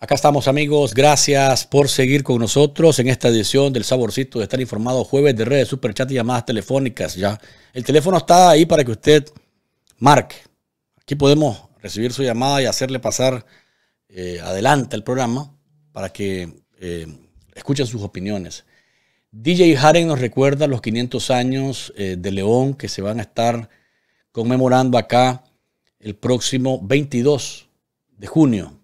Acá estamos amigos, gracias por seguir con nosotros en esta edición del Saborcito de estar informado jueves de redes, superchat y llamadas telefónicas. Ya el teléfono está ahí para que usted marque. Aquí podemos recibir su llamada y hacerle pasar eh, adelante el programa para que eh, escuchen sus opiniones. DJ Haren nos recuerda los 500 años eh, de León que se van a estar conmemorando acá el próximo 22 de junio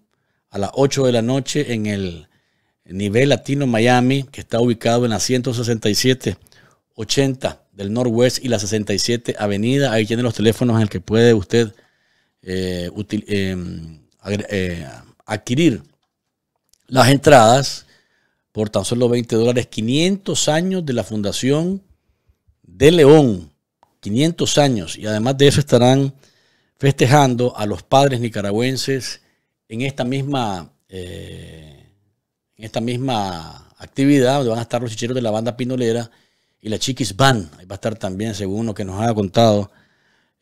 a las 8 de la noche en el nivel latino Miami, que está ubicado en la 167-80 del Northwest y la 67 Avenida. Ahí tiene los teléfonos en el que puede usted eh, em, eh, adquirir las entradas por tan solo 20 dólares. 500 años de la Fundación de León. 500 años. Y además de eso estarán festejando a los padres nicaragüenses en esta misma, eh, en esta misma actividad donde van a estar los chicheros de la banda Pinolera y la Chiquis Van. Ahí va a estar también, según lo que nos ha contado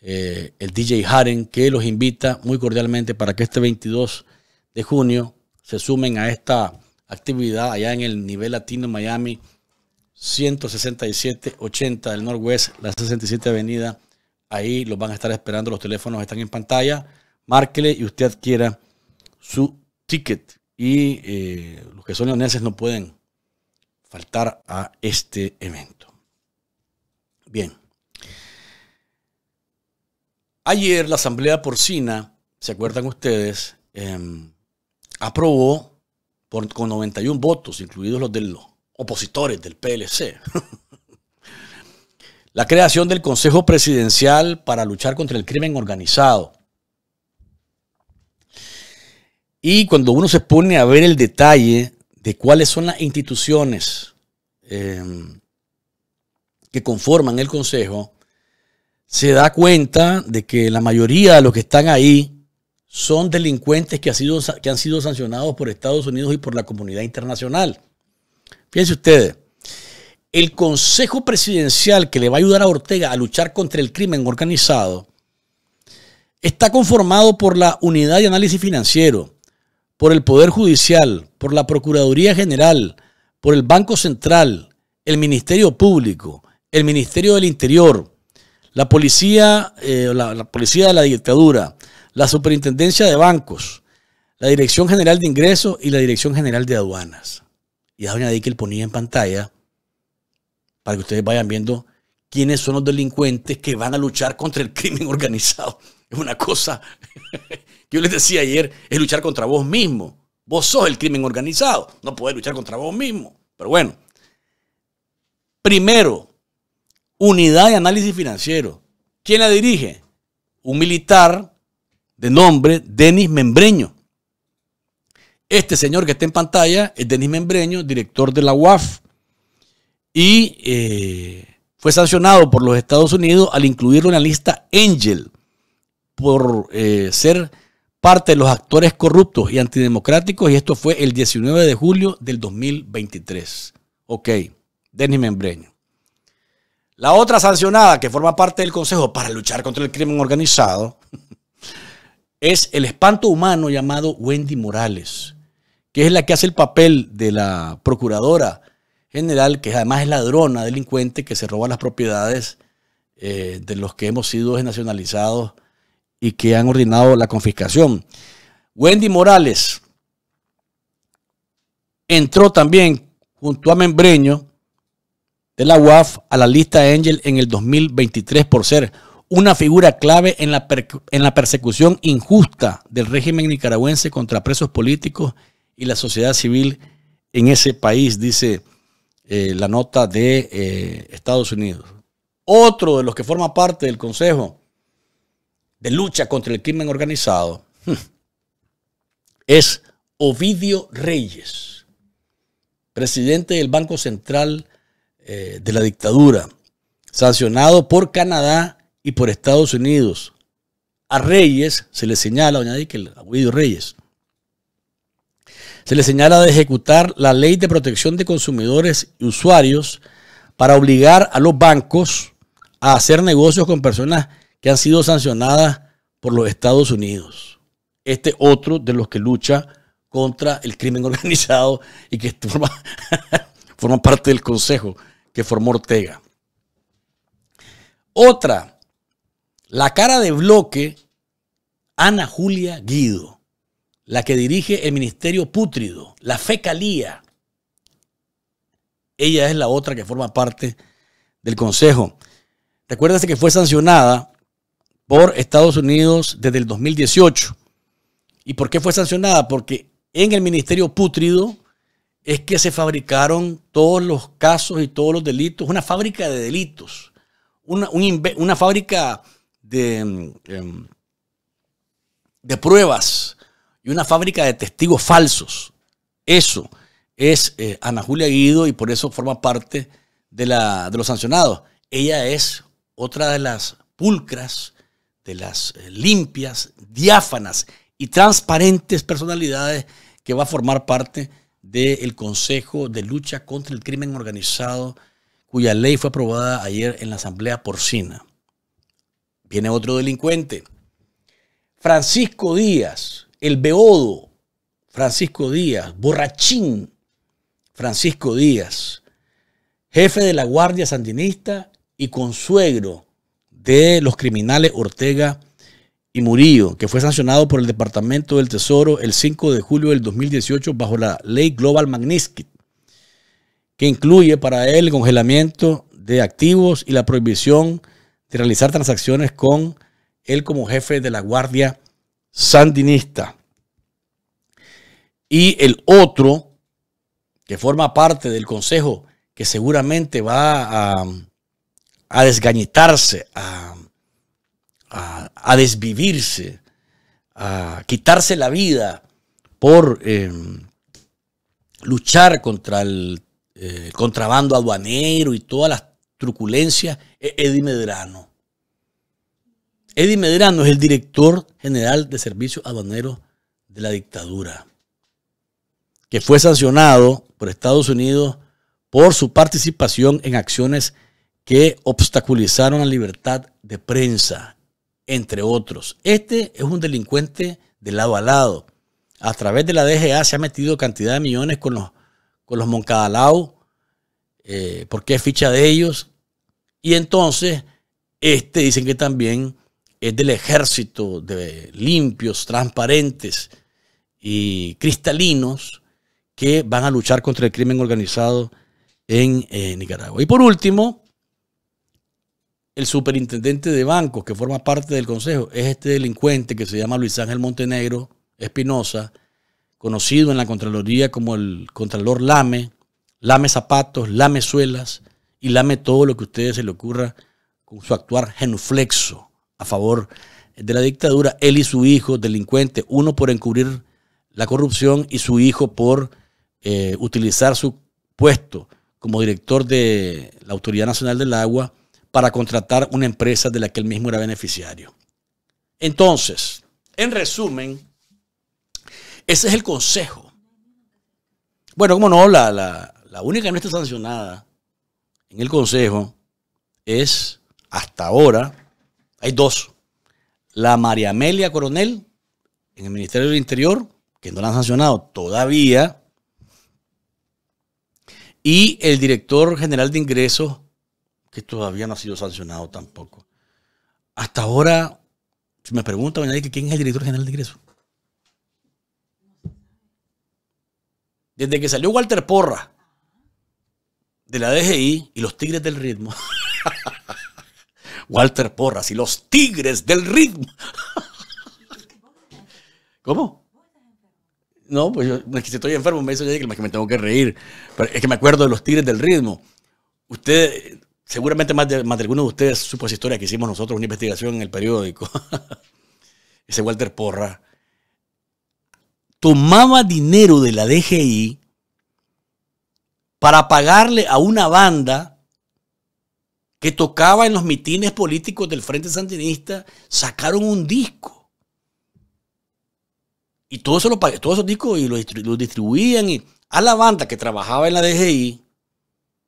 eh, el DJ Haren, que los invita muy cordialmente para que este 22 de junio se sumen a esta actividad allá en el nivel latino Miami 16780 del Norwest, la 67 Avenida. Ahí los van a estar esperando, los teléfonos están en pantalla. Márquele y usted adquiera su ticket y eh, los que son leoneses no pueden faltar a este evento. Bien. Ayer la Asamblea Porcina, se acuerdan ustedes, em, aprobó con 91 votos, incluidos los de los opositores del PLC, la creación del Consejo Presidencial para luchar contra el crimen organizado y cuando uno se pone a ver el detalle de cuáles son las instituciones em, que conforman el Consejo, se da cuenta de que la mayoría de los que están ahí son delincuentes que, que han sido sancionados por Estados Unidos y por la comunidad internacional. Fíjense ustedes, el Consejo Presidencial que le va a ayudar a Ortega a luchar contra el crimen organizado está conformado por la Unidad de Análisis Financiero, por el Poder Judicial, por la Procuraduría General, por el Banco Central, el Ministerio Público, el Ministerio del Interior, la Policía, eh, la, Policía de la Dictadura, la Superintendencia de Bancos, la Dirección General de Ingresos y la Dirección General de Aduanas. Y a Doña Dickel ponía en pantalla para que ustedes vayan viendo quiénes son los delincuentes que van a luchar contra el crimen organizado. Es una cosa, que yo les decía ayer, es luchar contra vos mismo. Vos sos el crimen organizado, no podés luchar contra vos mismo. Pero bueno, primero, unidad de análisis financiero. ¿Quién la dirige? Un militar de nombre Denis Membreño. Este señor que está en pantalla es Denis Membreño, director de la UAF, y eh, fue sancionado por los Estados Unidos al incluirlo en la lista Angel por eh, ser parte de los actores corruptos y antidemocráticos y esto fue el 19 de julio del 2023. Ok, Denis Membreño. La otra sancionada que forma parte del Consejo para luchar contra el crimen organizado es el espanto humano llamado Wendy Morales, que es la que hace el papel de la procuradora general, que además es ladrona, delincuente, que se roba las propiedades eh, de los que hemos sido desnacionalizados y que han ordenado la confiscación. Wendy Morales entró también junto a Membreño de la UAF a la lista Angel en el 2023 por ser una figura clave en la, en la persecución injusta del régimen nicaragüense contra presos políticos y la sociedad civil en ese país, dice eh, la nota de eh, Estados Unidos. Otro de los que forma parte del Consejo de lucha contra el crimen organizado es Ovidio Reyes, presidente del Banco Central eh, de la dictadura, sancionado por Canadá y por Estados Unidos. A Reyes se le señala, doña que a Ovidio Reyes, se le señala de ejecutar la ley de protección de consumidores y usuarios para obligar a los bancos a hacer negocios con personas que han sido sancionadas por los Estados Unidos. Este otro de los que lucha contra el crimen organizado y que forma, parte del consejo que formó Ortega. Otra, la cara de bloque, Ana Julia Guido, la que dirige el Ministerio Pútrido, la Fecalía. Ella es la otra que forma parte del Consejo. Recuérdense que fue sancionada por Estados Unidos desde el 2018. ¿Y por qué fue sancionada? Porque en el Ministerio Pútrido es que se fabricaron todos los casos y todos los delitos, una fábrica de delitos, una, fábrica de, mm, em, de pruebas y una fábrica de testigos falsos. Eso es eh, Ana Julia Guido y por eso forma parte de, la, de los sancionados. Ella es otra de las pulcras de las eh, limpias, diáfanas y transparentes personalidades que va a formar parte del Consejo de Lucha contra el Crimen Organizado, cuya ley fue aprobada ayer en la Asamblea Porcina. Viene otro delincuente. Francisco Díaz, el Beodo, Francisco Díaz, borrachín, Francisco Díaz, jefe de la Guardia Sandinista y consuegro de los criminales Ortega y Murillo, que fue sancionado por el Departamento del Tesoro el 5 de julio del 2018 bajo la ley Global Magnitsky, que incluye para él el congelamiento de activos y la prohibición de realizar transacciones con él como jefe de la Guardia Sandinista. Y el otro, que forma parte del Consejo, que seguramente va a, a desgañitarse, a, desvivirse, a quitarse la vida por em, luchar contra el, eh, contrabando aduanero y todas las truculencias, es Eddie Medrano. Eddie Medrano es el director general de servicios aduaneros de la dictadura, que fue sancionado por Estados Unidos por su participación en acciones que obstaculizaron la libertad de prensa, entre otros. Este es un delincuente de lado a lado. A través de la DGA se ha metido cantidad de millones con los, con los Moncadalao, eh, porque es ficha de ellos. Y entonces, este dicen que también es del ejército de limpios, transparentes y cristalinos que van a luchar contra el crimen organizado en eh, Nicaragua. Y por último, el superintendente de bancos que forma parte del consejo es este delincuente que se llama Luis Ángel Montenegro Espinosa, conocido en la Contraloría como el Contralor Lame, Lame zapatos, Lame suelas y Lame todo lo que a ustedes se le ocurra con su actuar genuflexo a favor de la dictadura. Él y su hijo, delincuente, uno por encubrir la corrupción y su hijo por eh, utilizar su puesto como director de la Autoridad Nacional del Agua para contratar una empresa de la que él mismo era beneficiario. Entonces, en resumen, ese es el consejo. Bueno, como no, la, única que no está sancionada en el consejo es, hasta ahora, hay dos. La María Amelia Coronel en el Ministerio del Interior, que no la han sancionado todavía, y el director general de ingresos que todavía no ha sido sancionado tampoco. Hasta ahora, si me preguntan, ¿quién es el director general de ingresos? Desde que salió Walter Porra de la DGI y los Tigres del Ritmo. Walter Porras y los Tigres del Ritmo. ¿Cómo? No, pues yo, es que estoy enfermo me dice que me tengo que reír. es que me acuerdo de los Tigres del Ritmo. Usted, Seguramente más de, más de alguno de ustedes supo esa historia que hicimos nosotros, una investigación en el periódico. Ese Walter Porra tomaba dinero de la DGI para pagarle a una banda que tocaba en los mitines políticos del Frente Sandinista, sacaron un disco. Y todo todos esos discos y los, distribuían y a la banda que trabajaba en la DGI,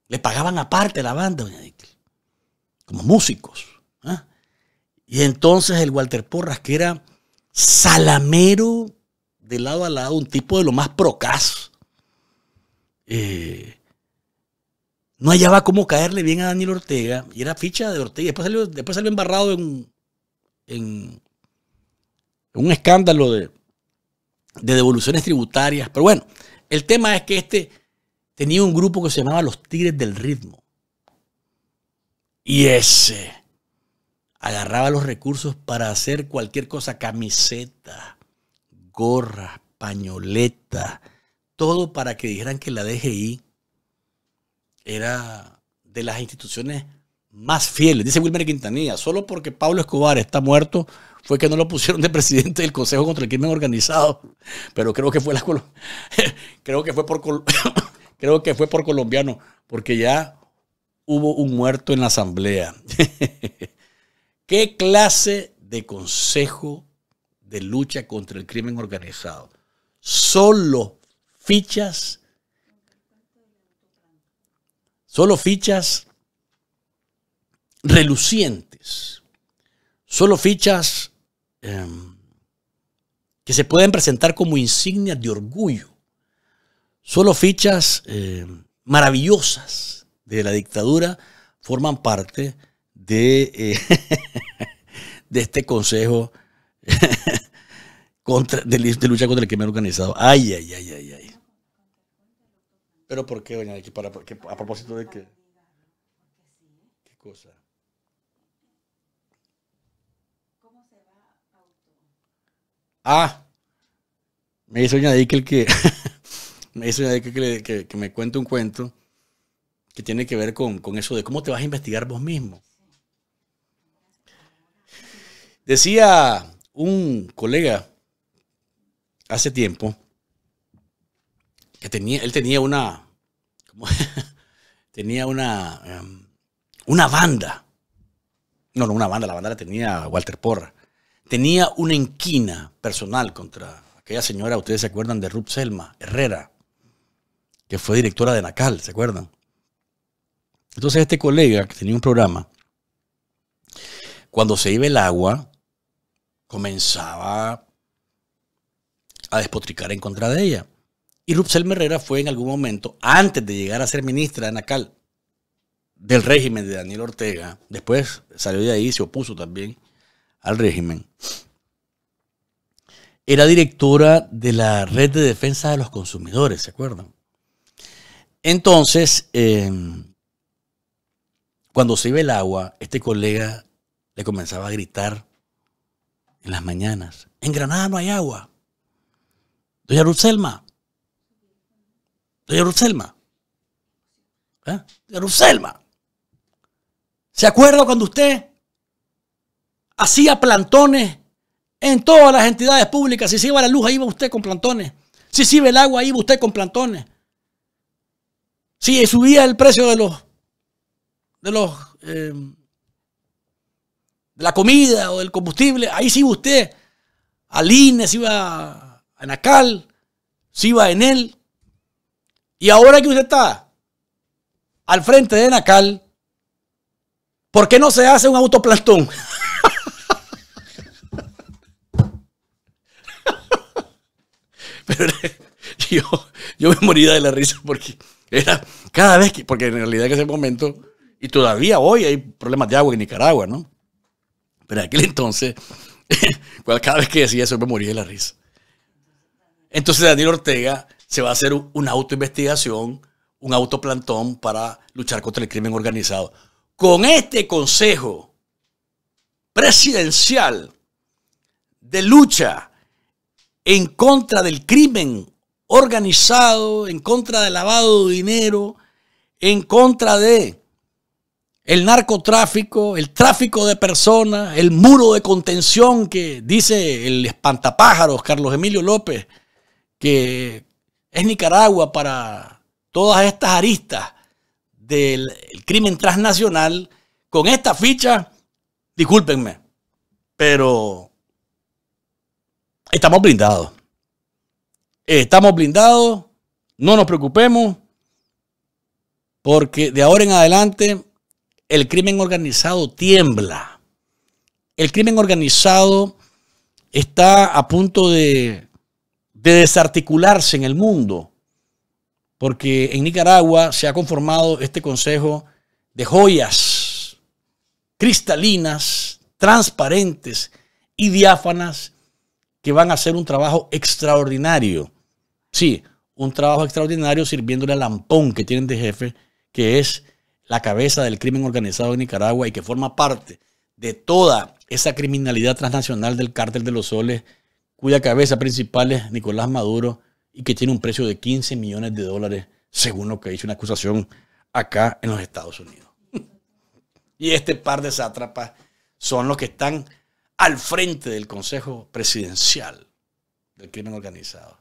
le pagaban aparte a la banda como músicos. ¿ah? Y entonces el Walter Porras, que era salamero de lado a lado, un tipo de lo más procas. Eh, no hallaba cómo caerle bien a Daniel Ortega, y era ficha de Ortega, después salió, después salió embarrado en, un escándalo de, de devoluciones tributarias, pero bueno, el tema es que este tenía un grupo que se llamaba Los Tigres del Ritmo. Y ese agarraba los recursos para hacer cualquier cosa, camiseta, gorra, pañoleta, todo para que dijeran que la DGI era de las instituciones más fieles. Dice Wilmer Quintanilla, solo porque Pablo Escobar está muerto fue que no lo pusieron de presidente del Consejo contra el Crimen Organizado, pero creo que fue la creo que fue por creo que fue por colombiano, porque ya hubo un muerto en la asamblea. ¿Qué clase de consejo de lucha contra el crimen organizado? Solo fichas, solo fichas relucientes, solo fichas em, que se pueden presentar como insignias de orgullo, solo fichas em, maravillosas de la dictadura forman parte de, eh, de este consejo contra, de, lucha contra el crimen organizado. Ay, ay, ay, ay, ay. Pero ¿por qué, doña a propósito de qué? ¿Qué cosa? Ah, me dice doña que que... me dice que, que, que me cuente un cuento que tiene que ver con, con eso de cómo te vas a investigar vos mismo. Decía un colega hace tiempo que tenía, él tenía una, tenía una, em, una banda. No, no, una banda, la banda la tenía Walter Porra. Tenía una inquina personal contra aquella señora, ustedes se acuerdan de Ruth Selma Herrera, que fue directora de Nacal, ¿se acuerdan? Entonces este colega que tenía un programa, cuando se iba el agua, comenzaba a despotricar en contra de ella. Y Rupsel Merrera fue en algún momento, antes de llegar a ser ministra de Nacal, del régimen de Daniel Ortega, después salió de ahí, y se opuso también al régimen, era directora de la Red de Defensa de los Consumidores, ¿se acuerdan? Entonces, eh, cuando se iba el agua, este colega le comenzaba a gritar en las mañanas, en Granada no hay agua. Doña Ruselma. Doña Ruselma. ¿Eh? Doña Ruselma. ¿Se acuerda cuando usted hacía plantones en todas las entidades públicas? Si se iba la luz, ahí iba usted con plantones. Si se iba el agua, ahí iba usted con plantones. Si subía el precio de los de los eh, de la comida o del combustible, ahí sí iba usted al INE, se iba a Nacal, se iba en él Y ahora que usted está al frente de Nacal, ¿por qué no se hace un autoplastón? Pero yo, yo me moría de la risa porque era cada vez que, porque en realidad en ese momento y todavía hoy hay problemas de agua en Nicaragua, ¿no? Pero en aquel entonces, cada vez que decía eso me moría de la risa. Entonces Daniel Ortega se va a hacer una autoinvestigación, un autoplantón para luchar contra el crimen organizado. Con este consejo presidencial de lucha en contra del crimen organizado, en contra del lavado de dinero, en contra de el narcotráfico, el tráfico de personas, el muro de contención que dice el espantapájaros Carlos Emilio López, que es Nicaragua para todas estas aristas del crimen transnacional, con esta ficha, discúlpenme, pero estamos blindados. Estamos blindados, no nos preocupemos, porque de ahora en adelante el crimen organizado tiembla. El crimen organizado está a punto de, desarticularse en el mundo, porque en Nicaragua se ha conformado este consejo de joyas cristalinas, transparentes y diáfanas que van a hacer un trabajo extraordinario. Sí, un trabajo extraordinario sirviéndole al lampón que tienen de jefe, que es la cabeza del crimen organizado en Nicaragua y que forma parte de toda esa criminalidad transnacional del cártel de los soles, cuya cabeza principal es Nicolás Maduro y que tiene un precio de 15 millones de dólares, según lo que hizo una acusación acá en los Estados Unidos. y este par de sátrapas son los que están al frente del Consejo Presidencial del Crimen Organizado.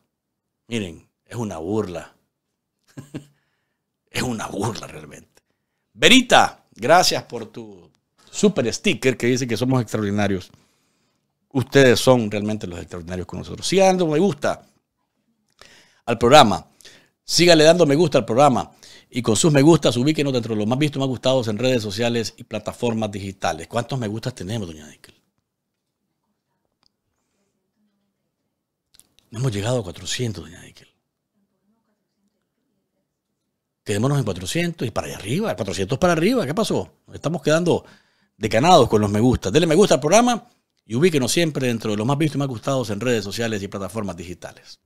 Miren, es una burla. es una burla realmente. Verita, gracias por tu super sticker que dice que somos extraordinarios. Ustedes son realmente los extraordinarios con nosotros. Sigan dando me gusta al programa. Síganle dando me gusta al programa y con sus me gustas ubíquenos dentro de los más vistos, más gustados en redes sociales y plataformas digitales. ¿Cuántos me gustas tenemos, doña Nickel? Hemos llegado a 400, doña Nickel quedémonos en 400 y para allá arriba, 400 para arriba, ¿qué pasó? estamos quedando decanados con los me gusta. Denle me gusta al programa y ubíquenos siempre dentro de los más vistos y más gustados en redes sociales y plataformas digitales.